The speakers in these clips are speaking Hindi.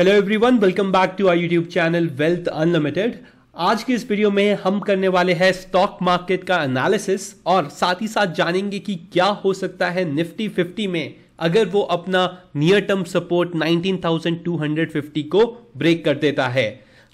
Hello everyone welcome back to our YouTube channel Wealth Unlimited आज के इस वीडियो में हम करने वाले हैं स्टॉक मार्केट का एनालिसिस और साथ ही साथ जानेंगे कि क्या हो सकता है निफ्टी 50 में अगर वो अपना नियर टर्म सपोर्ट 19,250 को ब्रेक कर देता है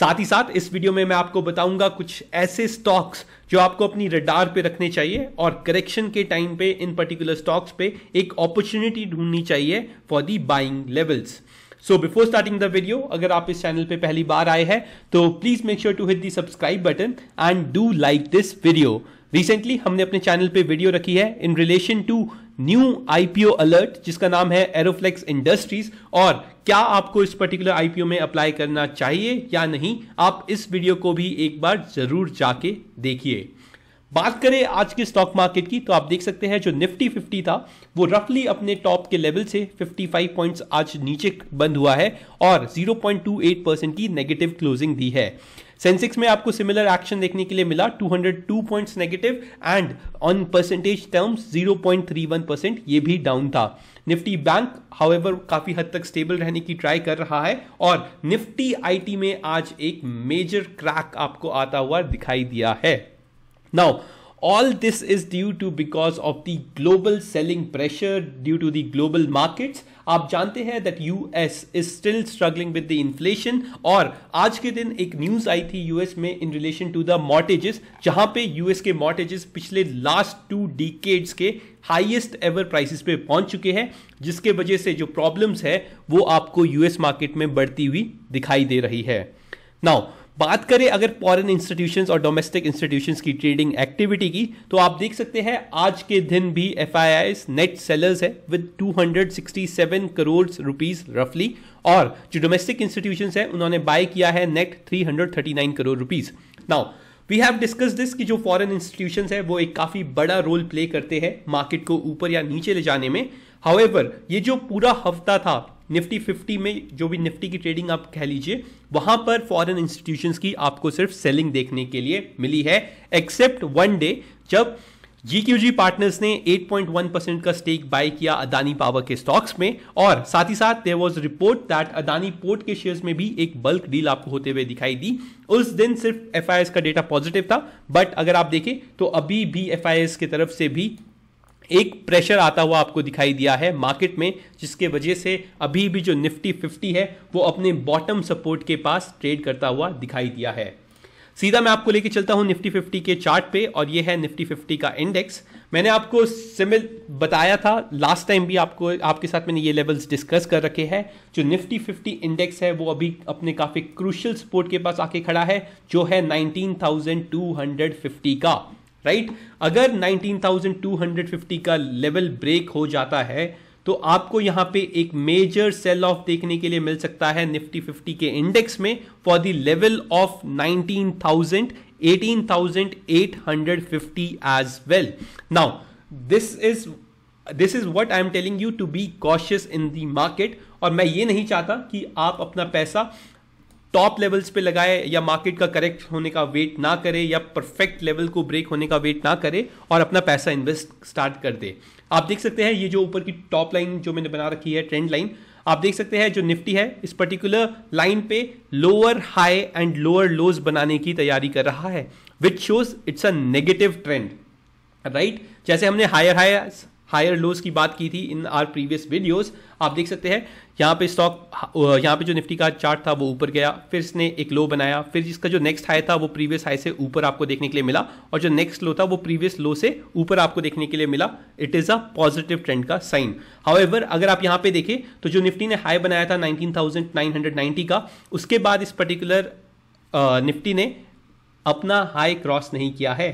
साथ ही साथ इस वीडियो में मैं आपको बताऊंगा कुछ ऐसे स्टॉक्स जो आपको अपनी रडार पे रखने चाहिए और करेक्शन के टाइम पे इन पर्टिकुलर स्टॉक्स पे एक अपॉर्चुनिटी ढूंढनी चाहिए for the buying levels so before starting the video अगर आप इस चैनल पे पहली बार आए हैं तो please make sure to hit the subscribe button and do like this video recently हमने अपने चैनल पे वीडियो रखी है in relation to new IPO alert जिसका नाम है एरोफ्लेक्स इंडस्ट्रीज और क्या आपको इस पर्टिकुलर आईपीओ में अप्लाई करना चाहिए या नहीं आप इस वीडियो को भी एक बार जरूर जाके देखिए बात करें आज के स्टॉक मार्केट की तो आप देख सकते हैं जो निफ्टी फिफ्टी था वो रफली अपने टॉप के लेवल से 55 पॉइंट्स आज नीचे बंद हुआ है और 0.28 परसेंट की नेगेटिव क्लोजिंग दी है सेंसेक्स में आपको सिमिलर एक्शन देखने के लिए मिला 202 points negative and on percentage terms 0.31 percent ये भी डाउन था निफ्टी बैंक हाउएवर काफी हद तक स्टेबल रहने की ट्राई कर रहा है और निफ्टी आईटी में आज एक मेजर क्रैक आपको आता हुआ दिखाई दिया है Now, all this is due to because of the global selling pressure due to the global markets आप जानते हैं that US is still struggling with the inflation और आज के दिन एक न्यूज आई थी यूएस में in relation to the mortgages जहां पे यूएस के मॉर्टेजेस पिछले लास्ट टू डिकेड्स के हाइएस्ट एवर प्राइसिस पे पहुंच चुके हैं जिसके वजह से जो प्रॉब्लम्स है वो आपको यूएस मार्केट में बढ़ती हुई दिखाई दे रही है नाउ बात करें अगर फॉरेन इंस्टीट्यूशन और डोमेस्टिक इंस्टीट्यूशन की ट्रेडिंग एक्टिविटी की तो आप देख सकते हैं आज के दिन भी एफ नेट सेलर्स है विद 267 करोड़ रुपीज रफली और जो डोमेस्टिक इंस्टीट्यूशन है उन्होंने बाय किया है net 339 crore rupees now we have discuss this कि जो फॉरेन इंस्टीट्यूशन है वो एक काफ़ी बड़ा रोल प्ले करते हैं मार्केट को ऊपर या नीचे ले जाने में हाउएवर ये जो पूरा हफ्ता था निफ्टी फिफ्टी में जो भी निफ्टी की ट्रेडिंग आप कह लीजिए वहां पर फॉरेन इंस्टीट्यूशंस की आपको सिर्फ सेलिंग देखने के लिए मिली है एक्सेप्ट वन डे जब जी पार्टनर्स ने 8.1 परसेंट का स्टेक बाय किया अदानी पावर के स्टॉक्स में और साथ ही साथ there was report that Adani port के शेयर्स में भी एक बल्क डील आपको होते हुए दिखाई दी उस दिन सिर्फ एफ का डेटा पॉजिटिव था बट अगर आप देखें तो अभी भी एफ की तरफ से भी एक प्रेशर आता हुआ आपको दिखाई दिया है मार्केट में जिसके वजह से अभी भी जो निफ्टी 50 है वो अपने बॉटम सपोर्ट के पास ट्रेड करता हुआ दिखाई दिया है सीधा मैं आपको लेके चलता हूं निफ्टी 50 के चार्ट पे और ये है निफ्टी 50 का इंडेक्स मैंने आपको सिमिल बताया था लास्ट टाइम भी आपको आपके साथ मैंने ये लेवल्स डिस्कस कर रखे हैं जो निफ्टी 50 इंडेक्स है वो अभी अपने काफ़ी क्रूशल सपोर्ट के पास आके खड़ा है जो है 19,250 का राइट अगर 19,250 का लेवल ब्रेक हो जाता है तो आपको यहां पे एक मेजर सेल ऑफ देखने के लिए मिल सकता है निफ्टी 50 के इंडेक्स में for the level of 19,000 18,850 as well. Now, this is this is what I am telling you to be cautious in the market और मैं ये नहीं चाहता कि आप अपना पैसा टॉप लेवल्स पे लगाए या मार्केट का करेक्ट होने का वेट ना करे या परफेक्ट लेवल को ब्रेक होने का वेट ना करे और अपना पैसा इन्वेस्ट स्टार्ट कर दे आप देख सकते हैं ये जो ऊपर की टॉप लाइन जो मैंने बना रखी है ट्रेंड लाइन आप देख सकते हैं जो निफ्टी है इस पर्टिकुलर लाइन पे lower high and lower lows बनाने की तैयारी कर रहा है which shows it's a negative trend right जैसे हमने हायर हाई हायर लोज की बात की थी इन आर प्रीवियस वीडियोस आप देख सकते हैं यहाँ पे स्टॉक यहाँ पे जो निफ्टी का चार्ट था वो ऊपर गया फिर इसने एक लो बनाया फिर इसका जो नेक्स्ट हाई था वो प्रीवियस हाई से ऊपर आपको देखने के लिए मिला और जो नेक्स्ट लो था वो प्रीवियस लो से ऊपर आपको देखने के लिए मिला it is a positive trend का साइन हाउएवर अगर आप यहाँ पे देखें तो जो निफ्टी ने हाई बनाया था नाइनटीन का उसके बाद इस पर्टिकुलर निफ्टी ने अपना हाई क्रॉस नहीं किया है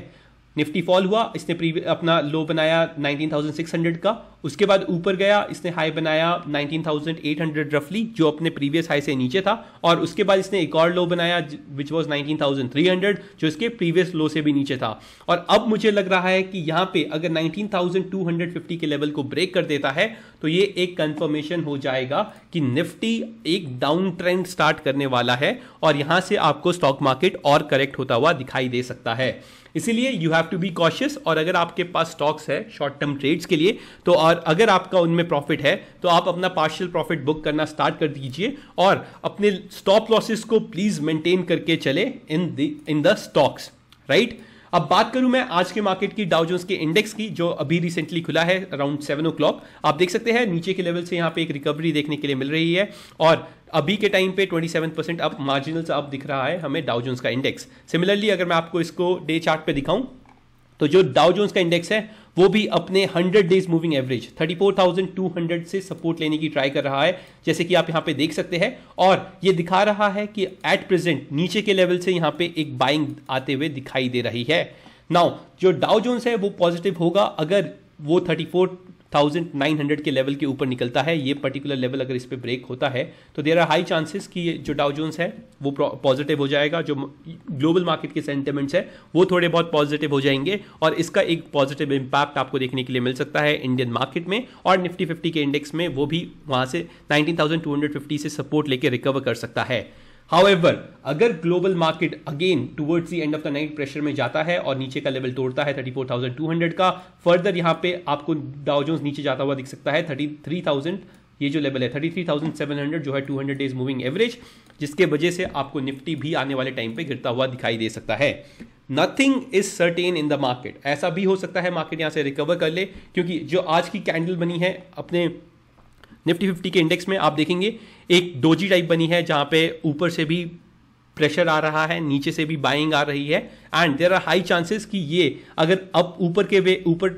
निफ्टी फॉल हुआ इसने अपना लो बनाया 19,600 का उसके बाद ऊपर गया इसने हाई बनाया 19,800 रफली जो अपने प्रीवियस हाई से नीचे था और उसके बाद इसने एक और लो बनाया विच वॉज 19,300 जो इसके प्रीवियस लो से भी नीचे था और अब मुझे लग रहा है कि यहाँ पे अगर 19,250 के लेवल को ब्रेक कर देता है तो ये एक कंफर्मेशन हो जाएगा कि निफ्टी एक डाउन ट्रेंड स्टार्ट करने वाला है और यहाँ से आपको स्टॉक मार्केट और करेक्ट होता हुआ दिखाई दे सकता है इसीलिए you have to be cautious और अगर आपके पास स्टॉक्स है शॉर्ट टर्म ट्रेड्स के लिए तो और अगर आपका उनमें प्रॉफिट है तो आप अपना पार्शियल प्रॉफिट बुक करना स्टार्ट कर दीजिए और अपने स्टॉप लॉसेस को प्लीज मेंटेन करके चले in the in the stocks right अब बात करूं मैं आज के मार्केट की डाउजोन्स के इंडेक्स की जो अभी रिसेंटली खुला है अराउंड सेवन ओ आप देख सकते हैं नीचे के लेवल से यहाँ पे एक रिकवरी देखने के लिए मिल रही है और अभी के टाइम पे 27 परसेंट अप मार्जिनल अप दिख रहा है हमें डाउजोन्स का इंडेक्स सिमिलरली अगर मैं आपको इसको डे चार्ट पे दिखाऊं तो जो डाउजोन्स का इंडेक्स है वो भी अपने 100 डेज मूविंग एवरेज 34,200 से सपोर्ट लेने की ट्राई कर रहा है जैसे कि आप यहां पे देख सकते हैं और ये दिखा रहा है कि एट प्रेजेंट नीचे के लेवल से यहां पे एक बाइंग आते हुए दिखाई दे रही है नाउ जो डाउ जोन्स है वो पॉजिटिव होगा अगर वो 34 थाउजेंड नाइन हंड्रेड के लेवल के ऊपर निकलता है ये पर्टिकुलर लेवल अगर इस पर ब्रेक होता है तो देर आर हाई चांसेस कि जो डाउ जोन्स है वो पॉजिटिव हो जाएगा जो ग्लोबल मार्केट के सेंटिमेंट्स है वो थोड़े बहुत पॉजिटिव हो जाएंगे और इसका एक पॉजिटिव इंपैक्ट आपको देखने के लिए मिल सकता है इंडियन मार्केट में और निफ्टी फिफ्टी के इंडेक्स में वो भी वहाँ से नाइनटीन से सपोर्ट लेकर रिकवर कर सकता है हाउएवर अगर global market again towards the end of the night pressure में जाता है और नीचे का लेवल तोड़ता है 34,200 का फर्दर यहां पे आपको डाउजोन्स नीचे जाता हुआ दिख सकता है 33,000 ये जो लेवल है 33,700 जो है 200 डेज मूविंग एवरेज जिसके वजह से आपको निफ्टी भी आने वाले टाइम पे गिरता हुआ दिखाई दे सकता है nothing is certain in the market ऐसा भी हो सकता है मार्केट यहाँ से रिकवर कर ले क्योंकि जो आज की कैंडल बनी है अपने निफ्टी फिफ्टी के इंडेक्स में आप देखेंगे एक डोजी टाइप बनी है जहां पे ऊपर से भी प्रेशर आ रहा है नीचे से भी बाइंग आ रही है and there are high chances कि ये अगर अब ऊपर के वे ऊपर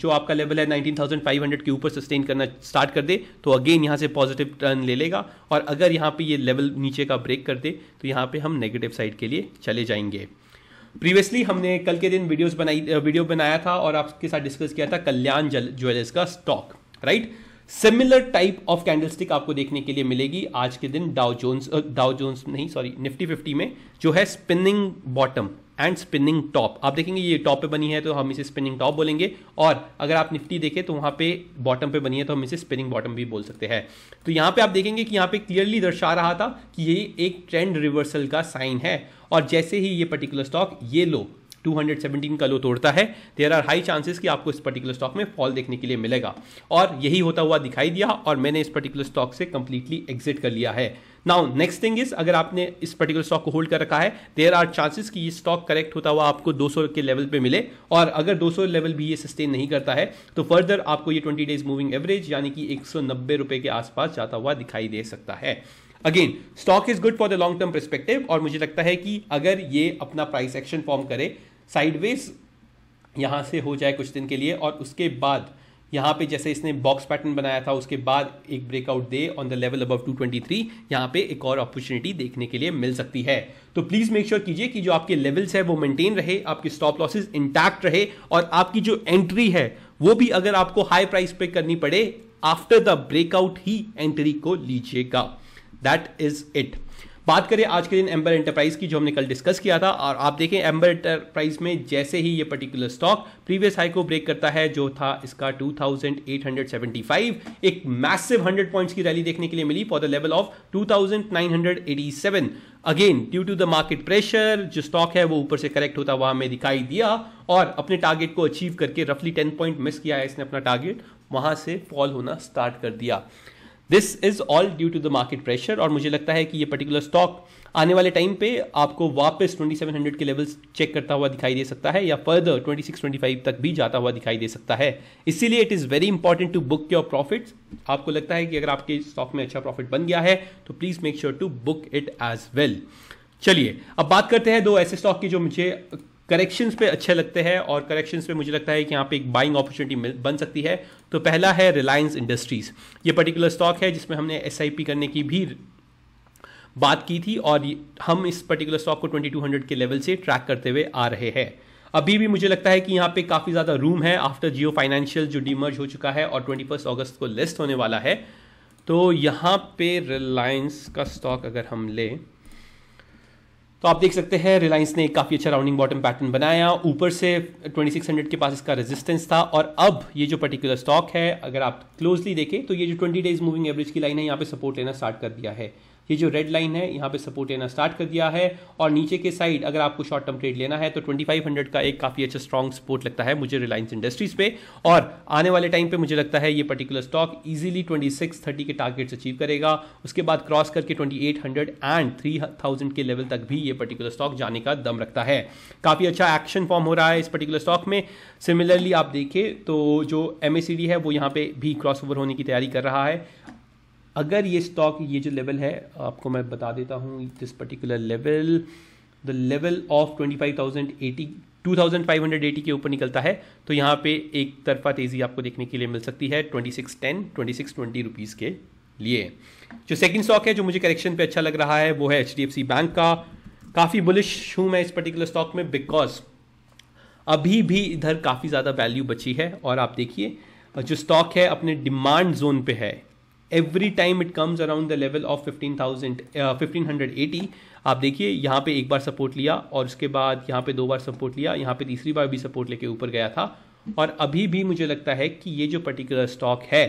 जो आपका लेवल है 19,500 के ऊपर सस्टेन करना स्टार्ट कर दे तो अगेन यहाँ से पॉजिटिव टर्न ले लेगा और अगर यहां पे ये लेवल नीचे का ब्रेक कर दे तो यहां पे हम नेगेटिव साइड के लिए चले जाएंगे प्रीवियसली हमने कल के दिन वीडियोस बनाई वीडियो बनाया था और आपके साथ डिस्कस किया था कल्याण ज्वेलर्स का stock right right? Similar type of candlestick आपको देखने के लिए मिलेगी आज के दिन डाउ जोन्स डाउ जोन्स नहीं सॉरी निफ्टी फिफ्टी में जो है spinning bottom and spinning top आप देखेंगे ये टॉप पे बनी है तो हम इसे स्पिनिंग टॉप बोलेंगे और अगर आप निफ्टी देखें तो वहां पे बॉटम पे बनी है तो हम इसे स्पिनिंग बॉटम भी बोल सकते हैं तो यहां पे आप देखेंगे कि यहां पे क्लियरली दर्शा रहा था कि ये एक ट्रेंड रिवर्सल का साइन है और जैसे ही ये पर्टिकुलर स्टॉक ये लो 217 का लो तोड़ता है देर आर हाई चांसेस कि आपको इस पर्टिकुलर स्टॉक में फॉल देखने के लिए मिलेगा और यही होता हुआ दिखाई दिया और मैंने इस पर्टिकुलर स्टॉक से कंप्लीटली एग्जिट कर लिया है नाउ नेक्स्ट थिंग इज अगर आपने इस पर्टिकुलर स्टॉक को होल्ड कर रखा है देर आर चांसेस कि ये स्टॉक करेक्ट होता हुआ आपको 200 के लेवल पे मिले और अगर 200 लेवल भी ये सस्टेन नहीं करता है तो फर्दर आपको ये 20 डेज मूविंग एवरेज यानी कि एक रुपए के आसपास जाता हुआ दिखाई दे सकता है again stock is good for the long term perspective और मुझे लगता है कि अगर ये अपना प्राइस एक्शन फॉर्म करे साइडवेज यहाँ से हो जाए कुछ दिन के लिए और उसके बाद यहाँ पे जैसे इसने बॉक्स पैटर्न बनाया था उसके बाद एक ब्रेकआउट दे ऑन द लेवल अबव 223 यहाँ पे एक और अपॉर्चुनिटी देखने के लिए मिल सकती है तो प्लीज़ मेक श्योर कीजिए कि जो आपके लेवल्स है वो मेंटेन रहे आपके स्टॉप लॉसेस इंटैक्ट रहे और आपकी जो एंट्री है वो भी अगर आपको हाई प्राइस पे करनी पड़े आफ्टर द ब्रेकआउट ही एंट्री को लीजिएगा दैट इज इट बात करें आज के दिन एम्बर एंटरप्राइज की जो हमने कल डिस्कस किया था और आप देखें एम्बर एंटरप्राइज में जैसे ही ये पर्टिकुलर स्टॉक प्रीवियस हाई को ब्रेक करता है जो था इसका 2875 एक मैसिव 100 पॉइंट्स की रैली देखने के लिए मिली for the level of 2987 again due to the market pressure जो स्टॉक है वो ऊपर से करेक्ट होता हुआ हमें दिखाई दिया और अपने टारगेट को अचीव करके रफली टेन पॉइंट मिस किया है इसने अपना टारगेट वहां से फॉल होना स्टार्ट कर दिया this is all due to the market pressure और मुझे लगता है कि ये पर्टिकुलर स्टॉक आने वाले टाइम पे आपको वापस 2700 के लेवल्स चेक करता हुआ दिखाई दे सकता है या फर्दर 2625 तक भी जाता हुआ दिखाई दे सकता है इसीलिए it is very important to book your profits आपको लगता है कि अगर आपके स्टॉक में अच्छा प्रॉफिट बन गया है तो please make sure to book it as well चलिए अब बात करते हैं दो ऐसे स्टॉक की जो मुझे करेक्शंस पे अच्छे लगते हैं और करेक्शंस पे मुझे लगता है कि यहाँ पे एक बाइंग अपॉर्चुनिटी बन सकती है तो पहला है रिलायंस इंडस्ट्रीज़ ये पर्टिकुलर स्टॉक है जिसमें हमने एस करने की भी बात की थी और हम इस पर्टिकुलर स्टॉक को 2200 के लेवल से ट्रैक करते हुए आ रहे हैं अभी भी मुझे लगता है कि यहाँ पे काफ़ी ज़्यादा रूम है आफ्टर जियो फाइनेंशियल जो डीमर्ज हो चुका है और ट्वेंटी अगस्त को लिस्ट होने वाला है तो यहाँ पे रिलायंस का स्टॉक अगर हम लें तो आप देख सकते हैं रिलायंस ने एक काफ़ी अच्छा राउंडिंग बॉटम पैटर्न बनाया ऊपर से 2600 के पास इसका रेजिस्टेंस था और अब ये जो पर्टिकुलर स्टॉक है अगर आप क्लोजली देखें तो ये जो 20 डेज मूविंग एवरेज की लाइन है यहाँ पे सपोर्ट लेना स्टार्ट कर दिया है ये जो रेड लाइन है यहाँ पे सपोर्ट लेना स्टार्ट कर दिया है और नीचे के साइड अगर आपको शॉर्ट टर्म ट्रेड लेना है तो 2500 का एक काफ़ी अच्छा स्ट्रॉन्ग सपोर्ट लगता है मुझे रिलायंस इंडस्ट्रीज पे और आने वाले टाइम पे मुझे लगता है ये पर्टिकुलर स्टॉक ईजिली थर्टी के टारगेट्स अचीव करेगा उसके बाद क्रॉस करके ट्वेंटी एंड थ्री के लेवल तक भी ये पर्टिकुलर स्टॉक जाने का दम रखता है काफ़ी अच्छा एक्शन फॉर्म हो रहा है इस पर्टिकुलर स्टॉक में सिमिलरली आप देखें तो जो एम है वो यहाँ पे भी क्रॉस ओवर होने की तैयारी कर रहा है अगर ये स्टॉक ये जो लेवल है आपको मैं बता देता हूँ this particular level the level of twenty five thousand eighty two thousand five hundred eighty के ऊपर निकलता है तो यहाँ पे एक तरफा तेज़ी आपको देखने के लिए मिल सकती है twenty six ten twenty six twenty rupees के लिए जो सेकंड स्टॉक है जो मुझे करेक्शन पे अच्छा लग रहा है वो है एच बैंक का काफ़ी बुलिश हूं मैं इस पर्टिकुलर स्टॉक में बिकॉज अभी भी इधर काफ़ी ज़्यादा वैल्यू बची है और आप देखिए जो स्टॉक है अपने डिमांड जोन पे है every time it comes around the level of fifteen thousand fifteen hundred eighty आप देखिए यहाँ पे एक बार सपोर्ट लिया और उसके बाद यहाँ पे दो बार सपोर्ट लिया यहाँ पे तीसरी बार भी सपोर्ट लेके ऊपर गया था और अभी भी मुझे लगता है कि ये जो पर्टिकुलर स्टॉक है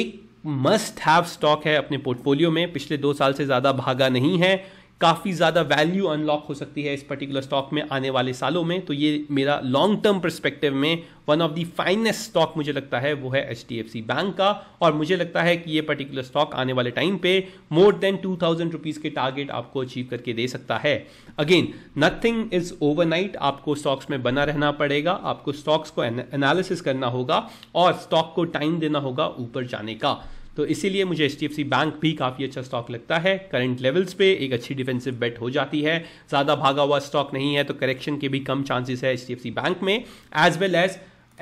एक मस्ट हैव स्टॉक है अपने पोर्टफोलियो में पिछले दो साल से ज़्यादा भागा नहीं है काफ़ी ज़्यादा वैल्यू अनलॉक हो सकती है इस पर्टिकुलर स्टॉक में आने वाले सालों में तो ये मेरा लॉन्ग टर्म परस्पेक्टिव में one of the finest stock मुझे लगता है वो है एच बैंक का और मुझे लगता है कि ये पर्टिकुलर स्टॉक आने वाले टाइम पे more than two thousand rupees के टारगेट आपको अचीव करके दे सकता है अगेन नथिंग इज ओवरनाइट आपको स्टॉक्स में बना रहना पड़ेगा आपको स्टॉक्स को एनालिसिस करना होगा और स्टॉक को टाइम देना होगा ऊपर जाने का तो इसीलिए मुझे एच बैंक भी काफ़ी अच्छा स्टॉक लगता है करंट लेवल्स पे एक अच्छी डिफेंसिव बेट हो जाती है ज़्यादा भागा हुआ स्टॉक नहीं है तो करेक्शन के भी कम चांसेस है एच बैंक में as well as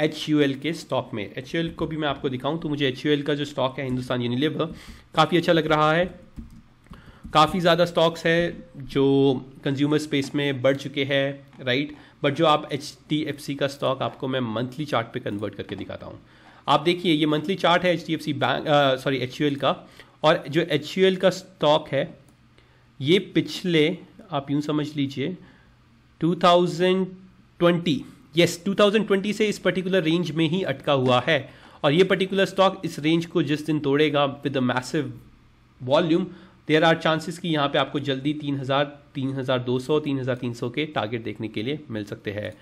H U L के स्टॉक में एच यू एल को भी मैं आपको दिखाऊं तो मुझे एच यू एल का जो स्टॉक है हिंदुस्तान यूनिलिवर काफ़ी अच्छा लग रहा है काफ़ी ज़्यादा स्टॉक्स है जो कंज्यूमर स्पेस में बढ़ चुके हैं राइट बट जो आप एच डी एफ सी का स्टॉक आपको मैं मंथली चार्ट पे कन्वर्ट करके दिखाता हूँ आप देखिए ये मंथली चार्ट है H D F C bank sorry H U L का और जो एच यू एल का स्टॉक है ये पिछले आप यूँ समझ लीजिए 2020 यस थाउजेंड 2020 से इस पर्टिकुलर रेंज में ही अटका हुआ है और ये पर्टिकुलर स्टॉक इस रेंज को जिस दिन तोड़ेगा with a massive volume there are chances कि यहाँ पे आपको जल्दी 3000, 3200, 3300 के टारगेट देखने के लिए मिल सकते हैं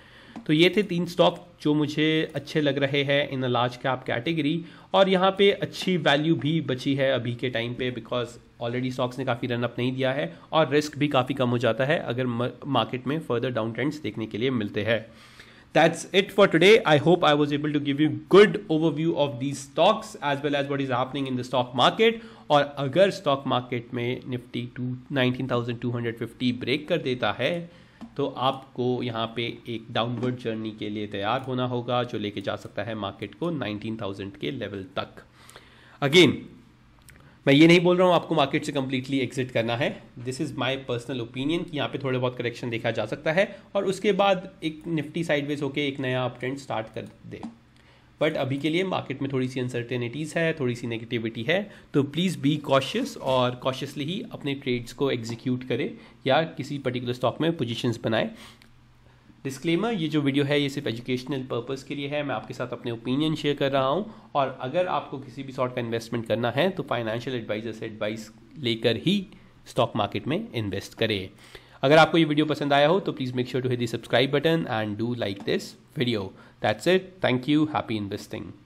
तो ये थे तीन स्टॉक जो मुझे अच्छे लग रहे हैं इन लार्ज कैप कैटेगरी और यहाँ पे अच्छी वैल्यू भी बची है अभी के टाइम पे बिकॉज ऑलरेडी स्टॉक्स ने काफ़ी रनअप नहीं दिया है और रिस्क भी काफ़ी कम हो जाता है अगर मार्केट में फर्दर डाउन ट्रेंड्स देखने के लिए मिलते हैं that's it for today i hope i was able to give you good overview of these stocks as well as what is happening in the stock market और अगर स्टॉक मार्केट में Nifty to nineteen thousand two hundred fifty break कर देता है तो आपको यहाँ पे एक डाउनवर्ड जर्नी के लिए तैयार होना होगा जो लेके जा सकता है मार्केट को 19,000 के लेवल तक अगेन मैं ये नहीं बोल रहा हूँ आपको मार्केट से कम्प्लीटली एग्जिट करना है this is my personal opinion कि यहाँ पे थोड़े बहुत करेक्शन देखा जा सकता है और उसके बाद एक निफ्टी साइडवेज होके एक नया अपट्रेंड स्टार्ट कर दे बट अभी के लिए मार्केट में थोड़ी सी अनसर्टेनिटीज़ है थोड़ी सी नेगेटिविटी है तो प्लीज़ बी कॉशियस और कॉशियसली ही अपने ट्रेड्स को एग्जीक्यूट करें या किसी पर्टिकुलर स्टॉक में पोजिशन बनाए डिस्क्लेमर ये जो वीडियो है ये सिर्फ एजुकेशनल पर्पज़ के लिए है मैं आपके साथ अपने ओपिनियन शेयर कर रहा हूँ और अगर आपको किसी भी सॉर्ट का इन्वेस्टमेंट करना है तो फाइनेंशियल एडवाइजर से एडवाइस लेकर ही स्टॉक मार्केट में इन्वेस्ट करें अगर आपको ये वीडियो पसंद आया हो तो please make sure to hit the subscribe button and do like this video That's it. Thank you. Happy investing.